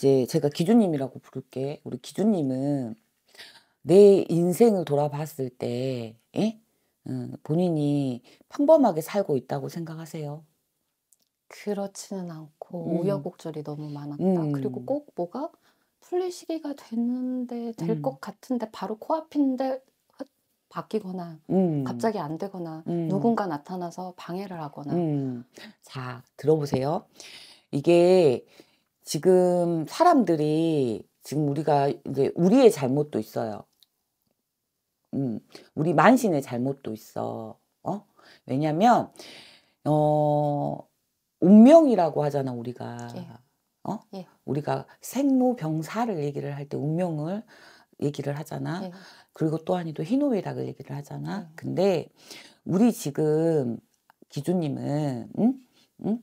이제 제가 기준님이라고 부를게. 우리 기준님은 내 인생을 돌아봤을 때, 예? 음, 본인이 평범하게 살고 있다고 생각하세요? 그렇지는 않고 음. 우여곡절이 너무 많았다. 음. 그리고 꼭 뭐가 풀릴 시기가 됐는데 될것 음. 같은데 바로 코앞인데 바뀌거나 음. 갑자기 안 되거나 음. 누군가 나타나서 방해를 하거나. 자 들어보세요. 이게 지금 사람들이 지금 우리가 이제 우리의 잘못도 있어요. 음, 우리 만신의 잘못도 있어. 어? 왜냐면 어 운명이라고 하잖아 우리가. 예. 어? 예. 우리가 생로병사를 얘기를 할 때 운명을 얘기를 하잖아. 예. 그리고 또한이 또 희노애락을 얘기를 하잖아. 예. 근데 우리 지금 기주님은 응? 응?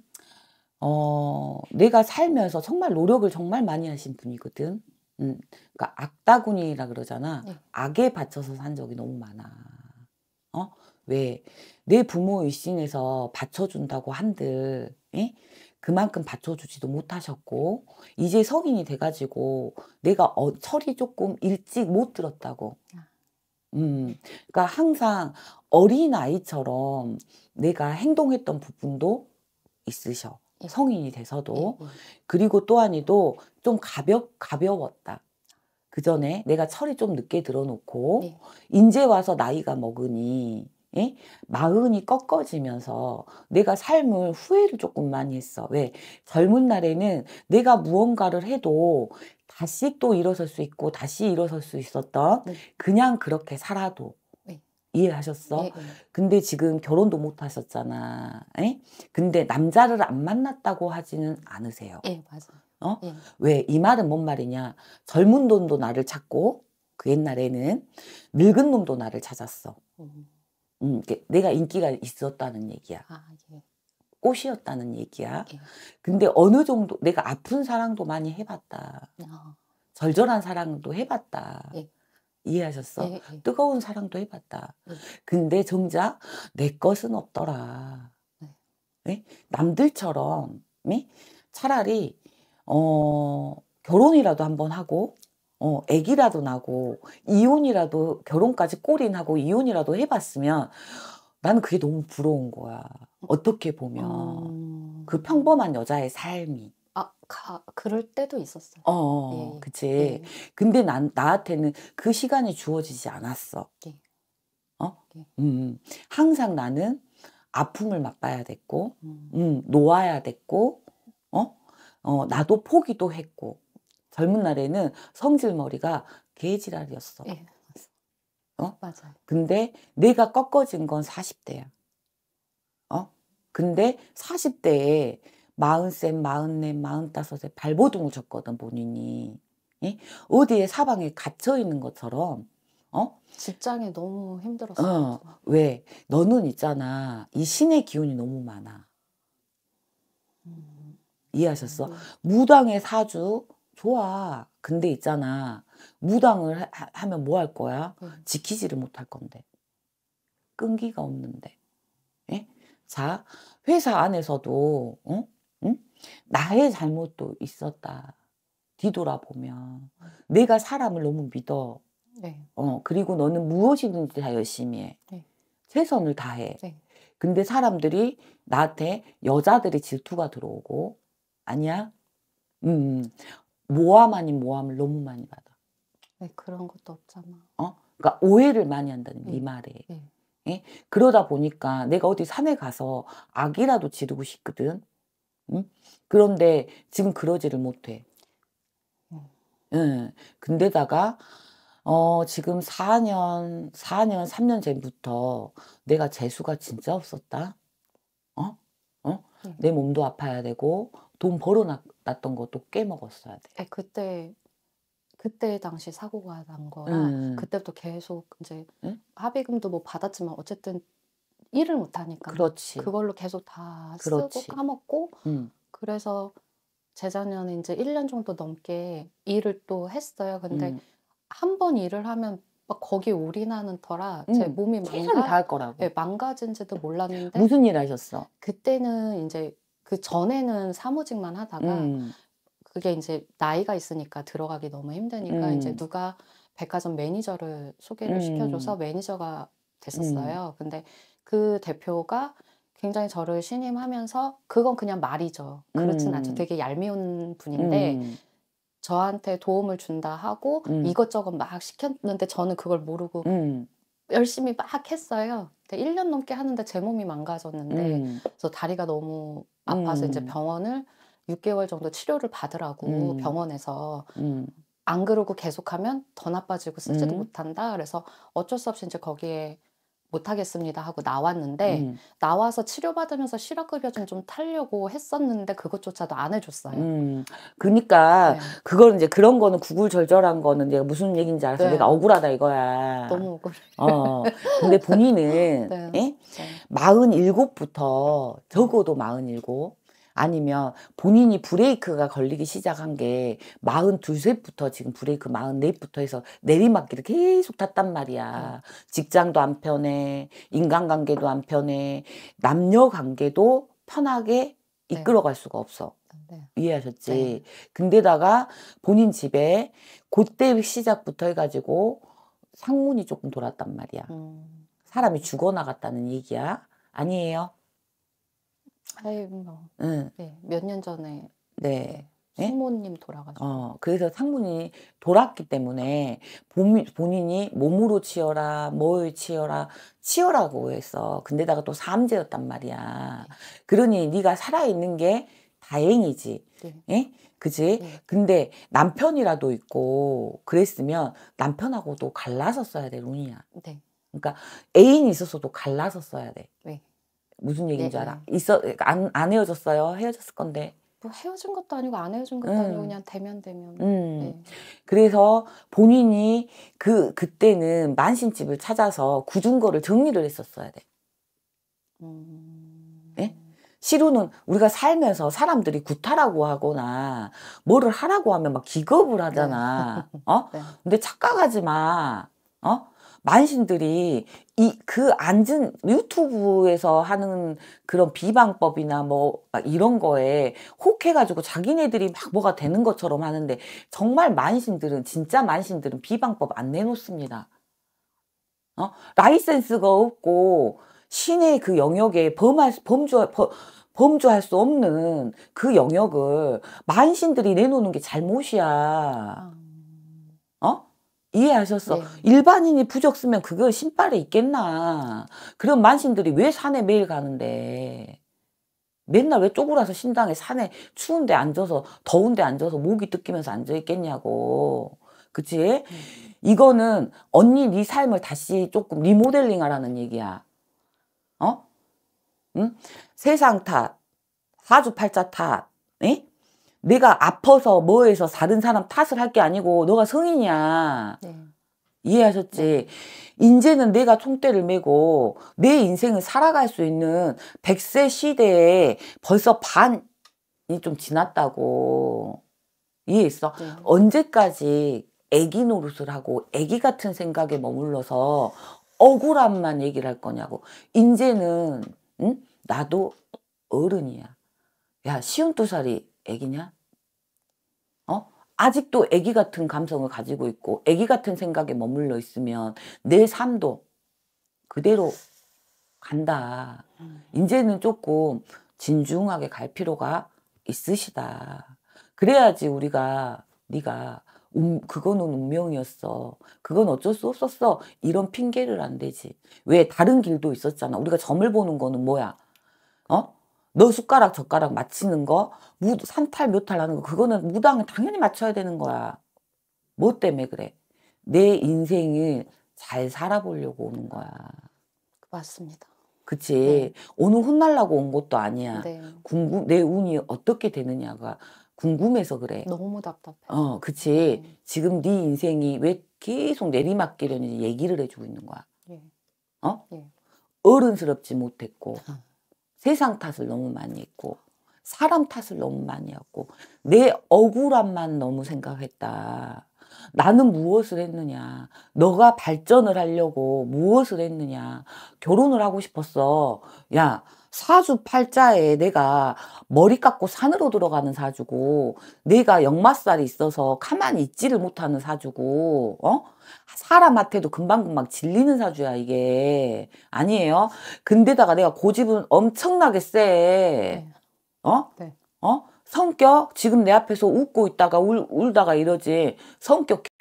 어, 내가 살면서 정말 노력을 정말 많이 하신 분이거든. 음, 그니까 악다구니라 그러잖아. 네. 악에 바쳐서 산 적이 너무 많아. 어? 왜? 내 부모 의신에서 받쳐준다고 한들, 에? 예? 그만큼 받쳐주지도 못하셨고, 이제 성인이 돼가지고, 내가 어, 철이 조금 일찍 못 들었다고. 아. 음, 그러니까 항상 어린아이처럼 내가 행동했던 부분도 있으셔. 성인이 돼서도 예, 예. 그리고 또한이도 좀 가볍 가벼웠다. 그 전에 내가 철이 좀 늦게 들어놓고 네. 이제 와서 나이가 먹으니 예? 마흔이 꺾어지면서 내가 삶을 후회를 조금 많이 했어. 왜 젊은 날에는 내가 무언가를 해도 다시 또 일어설 수 있고 다시 일어설 수 있었던 네. 그냥 그렇게 살아도 이해하셨어? 네. 근데 지금 결혼도 못 하셨잖아. 에? 근데 남자를 안 만났다고 하지는 않으세요. 예, 네, 맞아요. 어? 네. 왜? 이 말은 뭔 말이냐? 젊은 놈도 나를 찾고, 그 옛날에는 늙은 놈도 나를 찾았어. 음. 음, 내가 인기가 있었다는 얘기야. 아, 예. 꽃이었다는 얘기야. 예. 근데 어느 정도 내가 아픈 사랑도 많이 해봤다. 어. 절절한 사랑도 해봤다. 예. 이해하셨어? 예, 예. 뜨거운 사랑도 해봤다. 예. 근데 정작 내 것은 없더라. 네? 예? 남들처럼 예? 차라리 어, 결혼이라도 한번 하고 어, 애기라도 나고 이혼이라도 결혼까지 꼬리나고 이혼이라도 해봤으면 나는 그게 너무 부러운 거야. 음. 어떻게 보면 음... 그 평범한 여자의 삶이 가, 그럴 때도 있었어요. 어 예, 어, 예. 그치. 예. 근데 난, 나한테는 그 시간이 주어지지 않았어. 예. 어? 예. 음, 음, 항상 나는 아픔을 맛봐야 됐고, 음. 음, 놓아야 됐고, 어? 어, 나도 포기도 했고, 젊은 날에는 성질머리가 개지랄이었어. 예, 어? 맞아요. 근데 내가 꺾어진 건 40대야. 어? 근데 40대에 마흔셋, 마흔넷, 마흔다섯에 발버둥을 쳤거든 본인이. 예? 어디에 사방에 갇혀 있는 것처럼. 어? 직장에 너무 힘들었어. 어, 왜? 너는 있잖아. 이 신의 기운이 너무 많아. 이해하셨어? 음. 무당의 사주 좋아. 근데 있잖아. 무당을 하, 면뭐 할 거야? 지키지를 못할 건데. 끈기가 없는데. 예? 자, 회사 안에서도 어? 나의 잘못도 있었다. 뒤돌아보면 내가 사람을 너무 믿어. 네. 어 그리고 너는 무엇이든지 다 열심히 해. 네. 최선을 다해. 네. 근데 사람들이 나한테 여자들의 질투가 들어오고 아니야. 음, 음 모함 아닌 모함을 너무 많이 받아. 네 그런 것도 없잖아. 어 그러니까 오해를 많이 한다는 네. 이 말에. 네. 예? 그러다 보니까 내가 어디 산에 가서 악이라도 지르고 싶거든. 그런데 지금 그러지를 못해. 응. 예. 근데다가 어 지금 4년, 4년, 3년 전부터 내가 재수가 진짜 없었다. 어? 어? 응. 내 몸도 아파야 되고 돈 벌어놨던 것도 깨먹었어야 돼. 아 그때 그때 당시 사고가 난 거라 음. 그때부터 계속 이제 음? 합의금도 뭐 받았지만 어쨌든 일을 못하니까. 그렇지. 그걸로 계속 다 그렇지. 쓰고 까먹고. 음. 그래서 재작년에 이제 1년 정도 넘게 일을 또 했어요. 근데 음. 한번 일을 하면 막 거기 올인하는 터라 음. 제 몸이 망가, 다 거라고. 네, 망가진지도 몰랐는데. 무슨 일 하셨어? 그때는 이제 그 전에는 사무직만 하다가 그게 이제 나이가 있으니까 들어가기 너무 힘드니까 이제 누가 백화점 매니저를 소개를 시켜줘서 매니저가 됐었어요. 근데 그 대표가 굉장히 저를 신임하면서 그건 그냥 말이죠. 그렇진 음. 않죠. 되게 얄미운 분인데 음. 저한테 도움을 준다 하고 음. 이것저것 막 시켰는데 저는 그걸 모르고 음. 열심히 막 했어요. 1년 넘게 하는데 제 몸이 망가졌는데 음. 그래서 다리가 너무 아파서 이제 음. 병원을 6개월 정도 치료를 받으라고 병원에서 안 그러고 계속하면 더 나빠지고 쓰지도 못한다. 그래서 어쩔 수 없이 이제 거기에 못하겠습니다 하고 나왔는데 음. 나와서 치료받으면서 실업급여좀 좀 타려고 했었는데 그것조차도 안 해줬어요. 음. 그러니까 네. 그걸 이제 그런 거는 구글절절한 거는 내가 무슨 얘기인지 알아서 네. 내가 억울하다 이거야. 너무 억울해. 어. 근데 본인은 네. 예? 네. 마흔 일곱부터 적어도 마흔 일곱 아니면 본인이 브레이크가 걸리기 시작한 게 42세부터 지금 브레이크 44부터 해서 내리막길을 계속 탔단 말이야. 음. 직장도 안 편해, 인간관계도 안 편해, 남녀관계도 편하게 네. 이끌어갈 수가 없어. 네. 이해하셨지? 네. 근데다가 본인 집에 그때 시작부터 해가지고 상문이 조금 돌았단 말이야. 음. 사람이 죽어나갔다는 얘기야. 아니에요. 아이 고 응. 네, 몇 년 전에 네. 네. 모님 돌아가셨 어, 그래서 상문이 돌았기 때문에 본, 본인이 몸으로 치어라, 뭘 치어라, 치어라고 했어. 근데다가 또 삼재였단 말이야. 네. 그러니 네가 살아있는 게 다행이지. 네. 예? 그지? 네. 근데 남편이라도 있고 그랬으면 남편하고도 갈라섰어야 돼, 론이야. 네. 그러니까 애인이 있어서도 갈라섰어야 돼. 네. 무슨 얘기인줄 네. 알아. 있어 그러니까 안, 안 헤어졌어요. 헤어졌을 건데. 뭐 헤어진 것도 아니고 안 헤어진 것도 음. 아니고 그냥 대면 대면. 음. 네. 그래서 본인이 그 그때는 만신집을 찾아서 굳은 거를 정리를 했었어야 돼. 음. 예? 시루는 우리가 살면서 사람들이 구타라고 하거나 뭐를 하라고 하면 막 기겁을 하잖아. 네. 어? 네. 근데 착각하지 마. 어? 만신들이 이 그 앉은 유튜브에서 하는 그런 비방법이나 뭐 이런 거에 혹해가지고 자기네들이 막 뭐가 되는 것처럼 하는데 정말 만신들은 진짜 만신들은 비방법 안 내놓습니다. 어? 라이센스가 없고 신의 그 영역에 범할 범주 범, 주할수 없는 그 영역을 만신들이 내놓는 게 잘못이야. 아. 이해하셨어. 네. 일반인이 부적 쓰면 그거 신발에 있겠나. 그런 만신들이 왜 산에 매일 가는데. 맨날 왜 쪼그라서 신당에 산에 추운데 앉아서 더운데 앉아서 목이 뜯기면서 앉아 있겠냐고. 그치? 음. 이거는 언니 네 삶을 다시 조금 리모델링 하라는 얘기야. 어? 응? 세상 탓, 사주팔자 탓, 에? 내가 아파서 뭐해서 다른 사람 탓을 할 게 아니고 너가 성인이야. 네. 이해하셨지? 이제는 네. 내가 총대를 메고 내 인생을 살아갈 수 있는 100세 시대에 벌써 반이 좀 지났다고. 이해했어? 네. 언제까지 애기 노릇을 하고 애기 같은 생각에 머물러서 억울함만 얘기를 할 거냐고. 이제는 응? 나도 어른이야. 야, 쉬운 두 살이 애기냐? 어? 아직도 애기 같은 감성을 가지고 있고 애기 같은 생각에 머물러 있으면 내 삶도 그대로 간다. 음. 이제는 조금 진중하게 갈 필요가 있으시다. 그래야지 우리가 네가 음, 그거는 운명이었어. 그건 어쩔 수 없었어. 이런 핑계를 안대지왜 다른 길도 있었잖아. 우리가 점을 보는 거는 뭐야? 어? 너 숟가락 젓가락 맞히는 거, 무, 삼탈 묘탈 하는 거 그거는 무당 당연히 맞춰야 되는 거야. 뭐 때문에 그래? 내 인생을 잘 살아보려고 오는 거야. 맞습니다. 그치. 네. 오늘 혼날라고 온 것도 아니야. 네. 궁금, 내 운이 어떻게 되느냐가 궁금해서 그래. 너무 답답해. 어, 그치. 음. 지금 네 인생이 왜 계속 내리막길이 얘기를 해주고 있는 거야. 예. 어? 예. 어른스럽지 못했고, 세상 탓을 너무 많이 했고 사람 탓을 너무 많이 했고 내 억울함만 너무 생각했다. 나는 무엇을 했느냐? 너가 발전을 하려고 무엇을 했느냐? 결혼을 하고 싶었어. 야, 사주 팔자에 내가 머리 깎고 산으로 들어가는 사주고 내가 역마살이 있어서 가만히 있지를 못하는 사주고 어? 사람한테도 금방금방 질리는 사주야 이게 아니에요 근데다가 내가 고집은 엄청나게 세 네. 어? 네. 어? 성격 지금 내 앞에서 웃고 있다가 울, 울다가 이러지 성격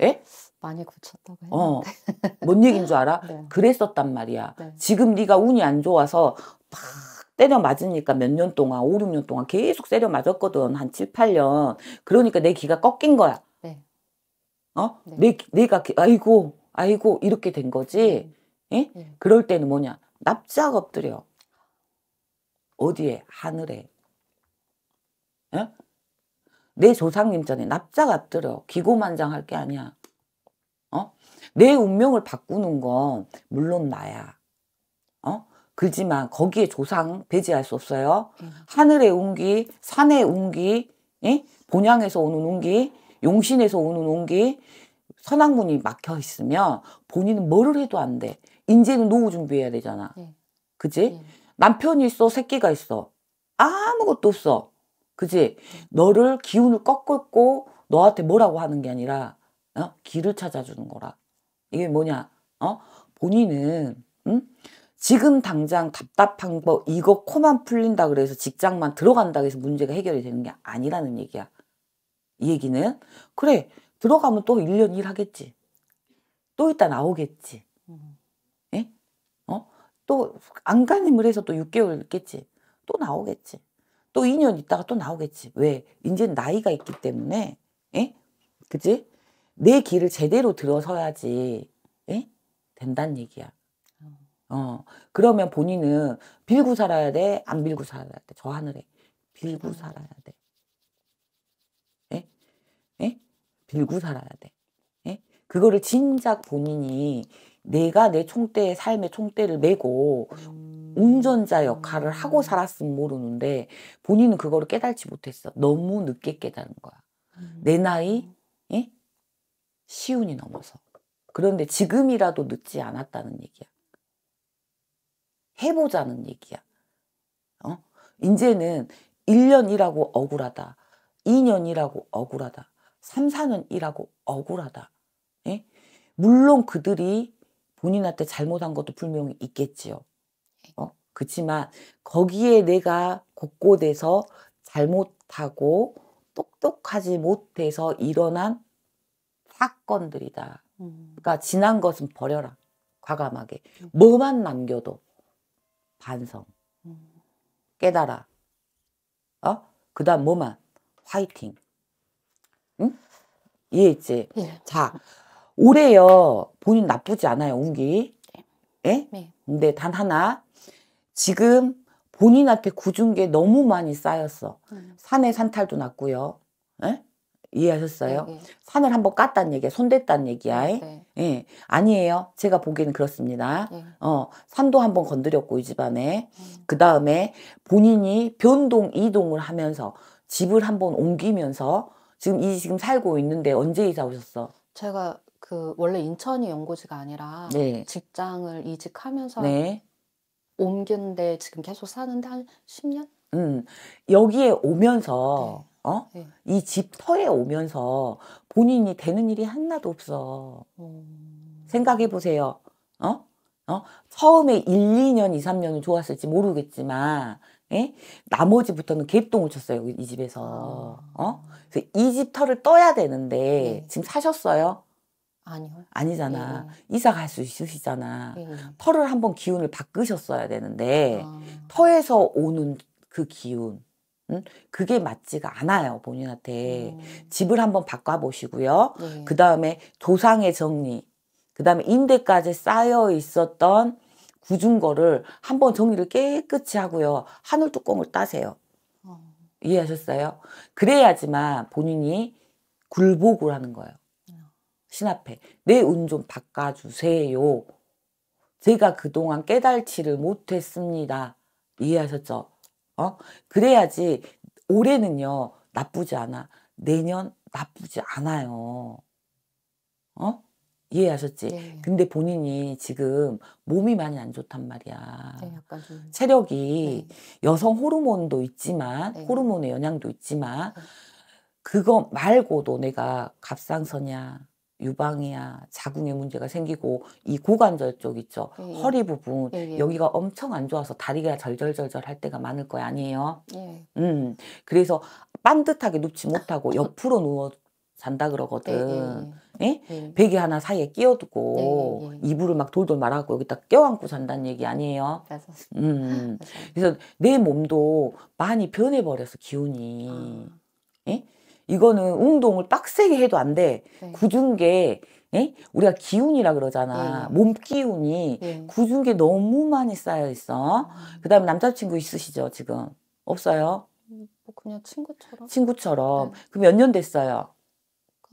에? 많이 고쳤다고 어, 했는데. 어, 뭔 얘기인 줄 알아? 네. 그랬었단 말이야. 네. 지금 네가 운이 안 좋아서 막 때려 맞으니까 몇 년 동안, 오 6년 동안 계속 때려 맞았거든. 한 7, 8년. 그러니까 내 기가 꺾인 거야. 네. 어? 네. 내, 내가, 그, 아이고, 아이고, 이렇게 된 거지. 네. 예? 네. 그럴 때는 뭐냐? 납작 엎드려. 어디에? 하늘에. 예? 내 조상님 전에 납작 엎드려. 기고만장할 게 아니야. 내 운명을 바꾸는 건 물론 나야. 어? 그지만 거기에 조상 배제할 수 없어요. 음. 하늘의 운기, 산의 운기, 예? 본향에서 오는 운기, 용신에서 오는 운기, 선악문이 막혀 있으면 본인은 뭐를 해도 안 돼. 인제는 노후 준비해야 되잖아. 예. 그지? 예. 남편이 있어, 새끼가 있어. 아무것도 없어. 그지? 예. 너를 기운을 꺾고 너한테 뭐라고 하는 게 아니라 어? 길을 찾아주는 거라. 이게 뭐냐? 어? 본인은 응? 지금 당장 답답한 거 이거 코만 풀린다 그래서 직장만 들어간다 그래서 문제가 해결이 되는 게 아니라는 얘기야. 이 얘기는 그래 들어가면 또 1년 일하겠지. 또 이따 나오겠지. 예? 어? 또 안간힘을 해서 또 6개월 있겠지. 또 나오겠지. 또 2년 있다가 또 나오겠지. 왜? 이제 나이가 있기 때문에 예? 그지? 내 길을 제대로 들어서야지 에? 예? 된다는 얘기야. 어. 어 그러면 본인은 빌고 살아야 돼, 안 빌고 살아야 돼. 저 하늘에 빌고 음. 살아야 돼. 에? 예? 에? 예? 빌고 살아야 돼. 에? 그거를 진작 본인이 내가 내 총대에 삶의 총대를 메고 음. 운전자 역할을 하고 살았으면 모르는데 본인은 그거를 깨달지 못했어. 너무 늦게 깨달은 거야. 음. 내 나이 에? 시운이 넘어서. 그런데 지금이라도 늦지 않았다는 얘기야. 해보자는 얘기야. 어? 이제는 1년 일하고 억울하다. 2년 일하고 억울하다. 3, 4년 일하고 억울하다. 예? 물론 그들이 본인한테 잘못한 것도 분명히 있겠지요. 어? 그렇지만 거기에 내가 곳곳에서 잘못하고 똑똑하지 못해서 일어난 사건들이다. 음. 그러니까 지난 것은 버려라. 과감하게. 음. 뭐만 남겨도 반성. 음. 깨달아. 어? 그 다음 뭐만. 화이팅. 응? 이해했지? 네. 예. 자, 올해요. 본인 나쁘지 않아요, 운기. 네. 예? 네. 근데 단 하나. 지금 본인한테 굳은 게 너무 많이 쌓였어. 음. 산에 산탈도 났고요. 예? 이해하셨어요? 네, 네. 산을 한번 깠단 얘기야. 손댔다는 얘기야. 네, 네. 예. 아니에요. 제가 보기에는 그렇습니다. 네. 어, 산도 한번 건드렸고, 이 집안에. 음. 그 다음에 본인이 변동, 이동을 하면서 집을 한번 옮기면서 지금 이 지금 살고 있는데 언제 이사 오셨어? 제가 그 원래 인천이 연고지가 아니라 네. 직장을 이직하면서 옮겼는데 지금 계속 사는데 한 10년? 음, 여기에 오면서 어? 네. 이 집터에 오면서 본인이 되는 일이 하나도 없어. 음... 생각해 보세요. 어? 어? 처음에 1, 2년, 2, 3년은 좋았을지 모르겠지만, 예? 나머지부터는 개똥을 쳤어요, 이 집에서. 아... 어? 그래서 이 집터를 떠야 되는데, 네. 지금 사셨어요? 아니요. 아니잖아. 네. 네. 이사 갈 수 있으시잖아. 네, 네. 터를 한번 기운을 바꾸셨어야 되는데, 아... 터에서 오는 그 기운, 그게 맞지가 않아요 본인한테 음. 집을 한번 바꿔보시고요 네. 그 다음에 도상의 정리 그 다음에 임대까지 쌓여 있었던 굳은 거를 한번 정리를 깨끗이 하고요 하늘 뚜껑을 따세요 어. 이해하셨어요? 그래야지만 본인이 굴복을 하는 거예요 음. 신 앞에 내 운 좀 바꿔주세요 제가 그동안 깨달지를 못했습니다 이해하셨죠? 어? 그래야지 올해는요, 나쁘지 않아. 내년 나쁘지 않아요. 어? 이해하셨지? 네. 근데 본인이 지금 몸이 많이 안 좋단 말이야. 네, 좀... 체력이 네. 여성 호르몬도 있지만, 네. 호르몬의 영향도 있지만, 네. 그거 말고도 내가 갑상선이야. 유방이야 자궁에 문제가 생기고 이 고관절 쪽 있죠 예, 예. 허리 부분 예, 예, 여기가 엄청 안 좋아서 다리가 절절절절 할 때가 많을 거 아니에요. 예. 음 그래서 반듯하게 눕지 못하고 옆으로 누워 잔다 그러거든. 예? 베개 하나 사이에 끼어두고 이불을 막 돌돌 말아갖고 여기다 껴안고 잔다는 얘기 아니에요. 음 그래서 내 몸도 많이 변해버려서 기운이. 아. 예? 이거는 운동을 빡세게 해도 안 돼. 네. 굳은 게 에? 예? 우리가 기운이라 그러잖아. 네. 몸 기운이 네. 굳은 게 너무 많이 쌓여 있어. 음. 그다음에 남자친구 있으시죠 지금? 없어요? 뭐 그냥 친구처럼. 친구처럼. 네. 그몇 년 됐어요?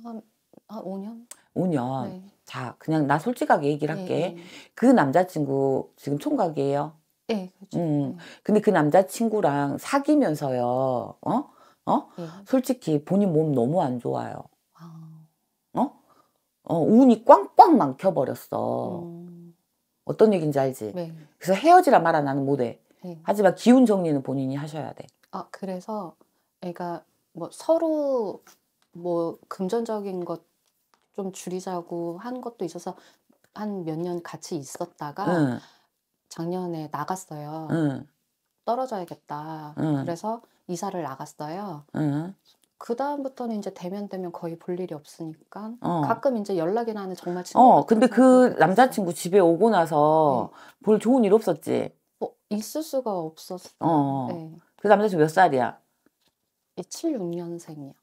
한, 한 5년. 5년. 자, 그냥 나 솔직하게 얘기를 할게. 네, 네. 그 남자친구 지금 총각이에요? 네. 그렇죠. 음. 근데 그 남자친구랑 사귀면서요. 어? 어? 네. 솔직히 본인 몸 너무 안 좋아요. 아. 어? 어, 운이 꽝꽝 막혀버렸어. 음... 어떤 얘기인지 알지? 네. 그래서 헤어지라 말아 나는 못해. 네. 하지만 기운 정리는 본인이 하셔야 돼. 아, 그래서 애가 뭐 서로 뭐 금전적인 것 좀 줄이자고 한 것도 있어서 한 몇 년 같이 있었다가 응. 작년에 나갔어요. 응. 떨어져야겠다. 응. 그래서 이사를 나갔어요. 응. 그 다음부터는 이제 대면 대면 거의 볼 일이 없으니까 어. 가끔 이제 연락이 나는 정말 친구. 어, 근데 그 남자친구 집에 오고 나서 네. 볼 좋은 일 없었지. 뭐 있을 수가 없었어. 어. 네. 그 남자친구 몇 살이야? 76년생이요.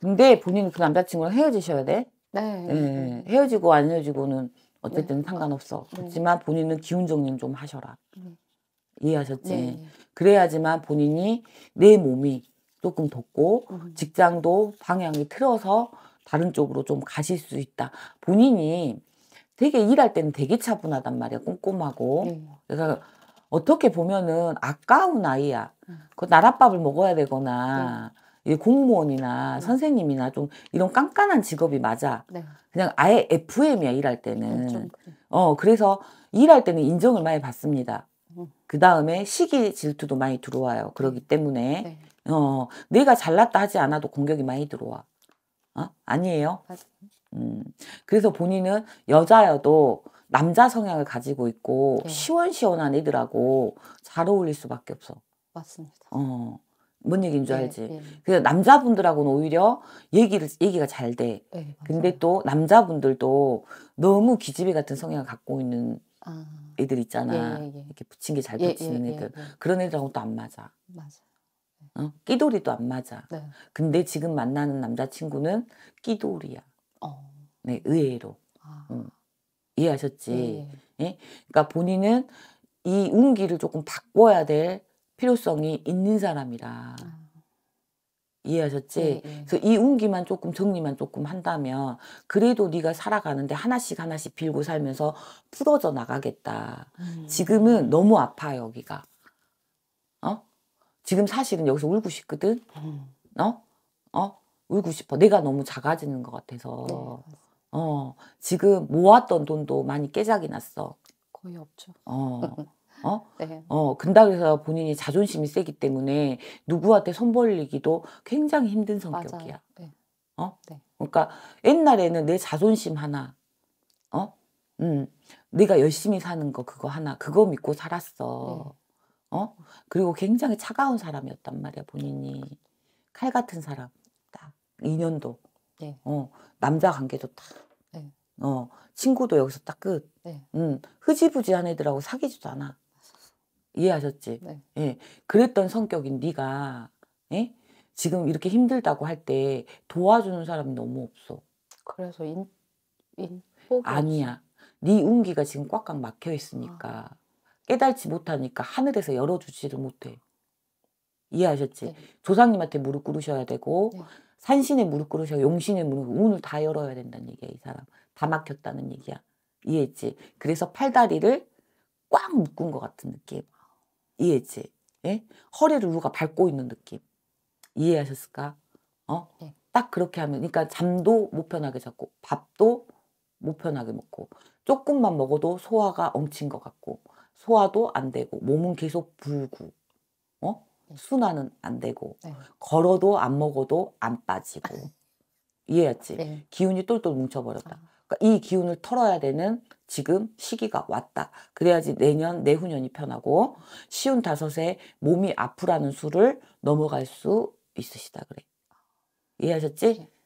근데 본인 은그 남자친구랑 헤어지셔야 돼? 네. 네. 헤어지고 안 헤어지고는 어쨌든 네. 상관없어. 네. 그렇지만 본인은 기운 정리는 좀 하셔라. 네. 이해하셨지? 네. 그래야지만 본인이 내 몸이 조금 덥고 음. 직장도 방향이 틀어서 다른 쪽으로 좀 가실 수 있다. 본인이 되게 일할 때는 되게 차분하단 말이야. 꼼꼼하고. 네. 그래서 어떻게 보면은 아까운 아이야. 음. 그 나랏밥을 먹어야 되거나 네. 공무원이나 네. 선생님이나 좀 이런 깐깐한 직업이 맞아. 네. 그냥 아예 FM이야 일할 때는. 음, 그래. 어 그래서 일할 때는 인정을 많이 받습니다. 그 다음에 시기 질투도 많이 들어와요. 그러기 때문에 네. 어 내가 잘났다 하지 않아도 공격이 많이 들어와. 어? 아니에요? 음 그래서 본인은 여자여도 남자 성향을 가지고 있고 네. 시원시원한 애들하고 잘 어울릴 수밖에 없어. 맞습니다. 어. 뭔 얘기인 줄 네, 알지? 네. 네. 그래서 남자분들하고는 오히려 얘기를 얘기가 잘 돼. 네, 근데 또 남자분들도 너무 기집애 같은 성향을 갖고 있는 아. 애들 있잖아. 예, 예, 예. 이렇게 붙인 게잘 예, 예, 붙이는 애들. 그런 애들하고 또 안 맞아. 맞아. 네. 어? 끼돌이도 안 맞아. 네. 근데 지금 만나는 남자친구는 끼돌이야. 어. 네, 의외로. 아. 응. 이해하셨지? 예. 그러니까 본인은 이 운기를 조금 바꿔야 될 필요성이 있는 사람이라. 아. 이해하셨지? 음, 음. 그래서 이 운기만 조금 정리만 조금 한다면 그래도 네가 살아가는데 하나씩 하나씩 빌고 살면서 풀어져 나가겠다. 음. 지금은 너무 아파 여기가. 어? 지금 사실은 여기서 울고 싶거든. 음. 어? 어? 울고 싶어. 내가 너무 작아지는 것 같아서. 네, 어. 지금 모았던 돈도 많이 깨작이 났어. 거의 없죠. 어. 어? 네. 어, 근당에서 본인이 자존심이 세기 때문에 누구한테 손 벌리기도 굉장히 힘든 성격이야. 네. 어? 네. 그러니까 옛날에는 내 자존심 하나, 어? 음, 내가 열심히 사는 거 그거 하나, 그거 믿고 살았어. 네. 어? 그리고 굉장히 차가운 사람이었단 말이야, 본인이. 칼 같은 사람, 딱, 인연도. 네. 어, 남자 관계도 딱. 네. 어, 친구도 여기서 딱 끝. 네. 음, 흐지부지한 애들하고 사귀지도 않아. 이해하셨지? 네. 예. 그랬던 성격인 네가 예? 지금 이렇게 힘들다고 할 때 도와주는 사람이 너무 없어. 그래서 인, 인 아니야. 네 운기가 지금 꽉꽉 막혀 있으니까 아. 깨달지 못하니까 하늘에서 열어주지를 못해. 이해하셨지? 네. 조상님한테 무릎 꿇으셔야 되고 네. 산신에 무릎 꿇으셔야 용신에 무릎 운을 다 열어야 된다는 얘기야 이 사람. 다 막혔다는 얘기야. 이해했지? 그래서 팔다리를 꽉 묶은 것 같은 느낌. 이해지? 예? 허리를 누가 밟고 있는 느낌. 이해하셨을까? 어? 네. 딱 그렇게 하면, 그러니까 잠도 못 편하게 자고, 밥도 못 편하게 먹고, 조금만 먹어도 소화가 엉친 것 같고, 소화도 안 되고, 몸은 계속 불고, 어? 네. 순환은 안 되고, 네. 걸어도 안 먹어도 안 빠지고. 이해했지? 네. 기운이 똘똘 뭉쳐버렸다. 아. 그러니까 이 기운을 털어야 되는 지금 시기가 왔다. 그래야지 내년, 내후년이 편하고 쉬운 다섯에 몸이 아프라는 수를 넘어갈 수 있으시다 그래. 이해하셨지? 네.